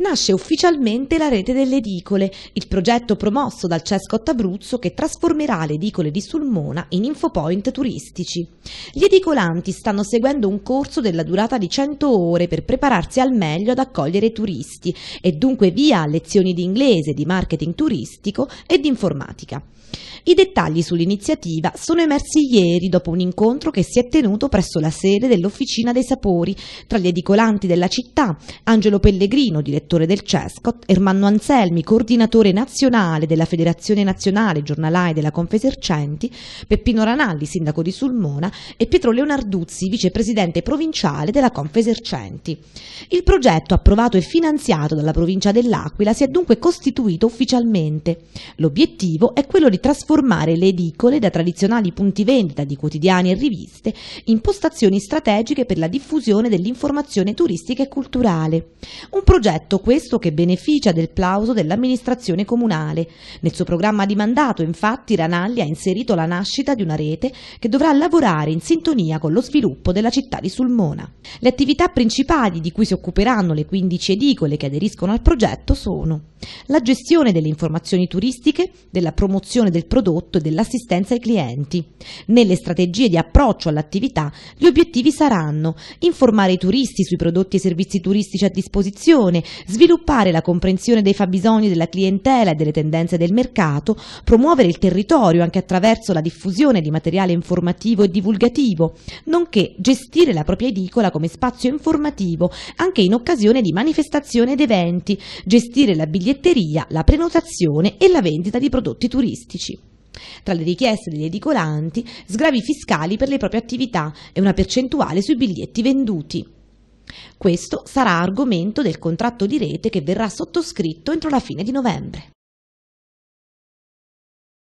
Nasce ufficialmente la rete delle edicole, il progetto promosso dal Cescott Abruzzo che trasformerà le edicole di Sulmona in infopoint turistici. Gli edicolanti stanno seguendo un corso della durata di 100 ore per prepararsi al meglio ad accogliere i turisti e dunque via lezioni di inglese, di marketing turistico e di informatica. I dettagli sull'iniziativa sono emersi ieri dopo un incontro che si è tenuto presso la sede dell'Officina dei Sapori tra gli edicolanti della città, Angelo Pellegrino, direttore direttore del CESCOT, Ermanno Anselmi, coordinatore nazionale della Federazione Nazionale Giornalai della Confesercenti, Peppino Ranaldi, sindaco di Sulmona e Pietro Leonarduzzi, vicepresidente provinciale della Confesercenti. Il progetto approvato e finanziato dalla provincia dell'Aquila si è dunque costituito ufficialmente. L'obiettivo è quello di trasformare le edicole da tradizionali punti vendita di quotidiani e riviste in postazioni strategiche per la diffusione dell'informazione turistica e culturale. Un progetto tutto questo che beneficia del plauso dell'amministrazione comunale. Nel suo programma di mandato, infatti, Ranalli ha inserito la nascita di una rete che dovrà lavorare in sintonia con lo sviluppo della città di Sulmona. Le attività principali di cui si occuperanno le 15 edicole che aderiscono al progetto sono la gestione delle informazioni turistiche, della promozione del prodotto e dell'assistenza ai clienti. Nelle strategie di approccio all'attività gli obiettivi saranno informare i turisti sui prodotti e servizi turistici a disposizione, sviluppare la comprensione dei fabbisogni della clientela e delle tendenze del mercato, promuovere il territorio anche attraverso la diffusione di materiale informativo e divulgativo, nonché gestire la propria edicola come spazio informativo anche in occasione di manifestazioni ed eventi, gestire la biglietteria, la prenotazione e la vendita di prodotti turistici. Tra le richieste degli edicolanti, sgravi fiscali per le proprie attività e una percentuale sui biglietti venduti. Questo sarà argomento del contratto di rete che verrà sottoscritto entro la fine di novembre.